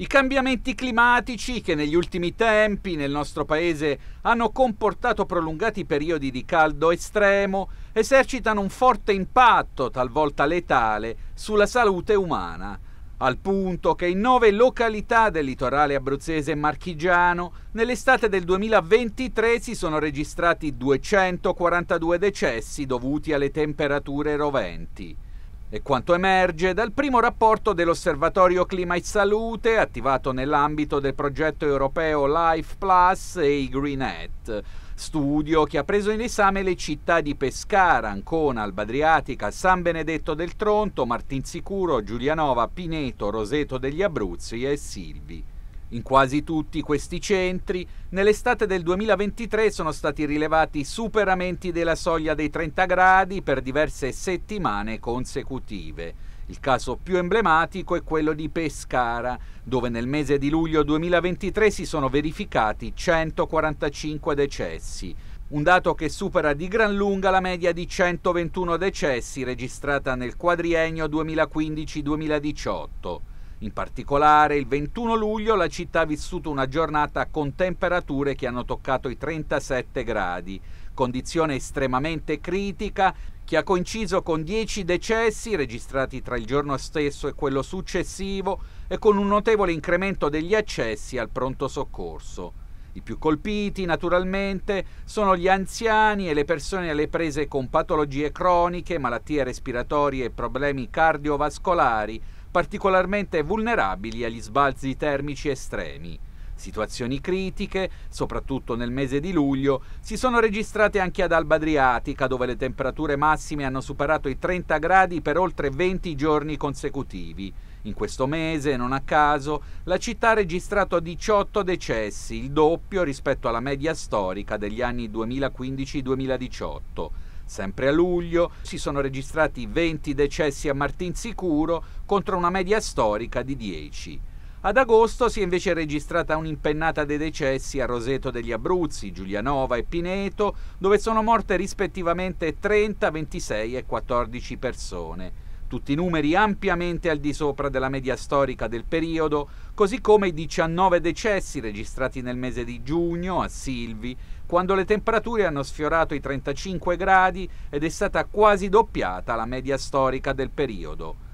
I cambiamenti climatici che negli ultimi tempi nel nostro paese hanno comportato prolungati periodi di caldo estremo esercitano un forte impatto, talvolta letale, sulla salute umana, al punto che in nove località del litorale abruzzese e marchigiano nell'estate del 2023 si sono registrati 242 decessi dovuti alle temperature roventi. È quanto emerge dal primo rapporto dell'Osservatorio Clima e Salute, attivato nell'ambito del progetto europeo Life Plus e i Greenet, studio che ha preso in esame le città di Pescara, Ancona, Alba Adriatica, San Benedetto del Tronto, Martinsicuro, Giulianova, Pineto, Roseto degli Abruzzi e Silvi. In quasi tutti questi centri, nell'estate del 2023 sono stati rilevati superamenti della soglia dei 30 gradi per diverse settimane consecutive. Il caso più emblematico è quello di Pescara, dove nel mese di luglio 2023 si sono verificati 145 decessi, un dato che supera di gran lunga la media di 121 decessi registrata nel quadriennio 2015-2018. In particolare, il 21 luglio la città ha vissuto una giornata con temperature che hanno toccato i 37 gradi, condizione estremamente critica che ha coinciso con 10 decessi registrati tra il giorno stesso e quello successivo e con un notevole incremento degli accessi al pronto soccorso. I più colpiti, naturalmente, sono gli anziani e le persone alle prese con patologie croniche, malattie respiratorie e problemi cardiovascolari, particolarmente vulnerabili agli sbalzi termici estremi. Situazioni critiche, soprattutto nel mese di luglio, si sono registrate anche ad Alba Adriatica, dove le temperature massime hanno superato i 30 gradi per oltre 20 giorni consecutivi. In questo mese, non a caso, la città ha registrato 18 decessi, il doppio rispetto alla media storica degli anni 2015-2018. Sempre a luglio si sono registrati 20 decessi a Martinsicuro contro una media storica di 10. Ad agosto si è invece registrata un'impennata dei decessi a Roseto degli Abruzzi, Giulianova e Pineto, dove sono morte rispettivamente 30, 26 e 14 persone tutti i numeri ampiamente al di sopra della media storica del periodo, così come i 19 decessi registrati nel mese di giugno a Silvi, quando le temperature hanno sfiorato i 35 gradi ed è stata quasi doppiata la media storica del periodo.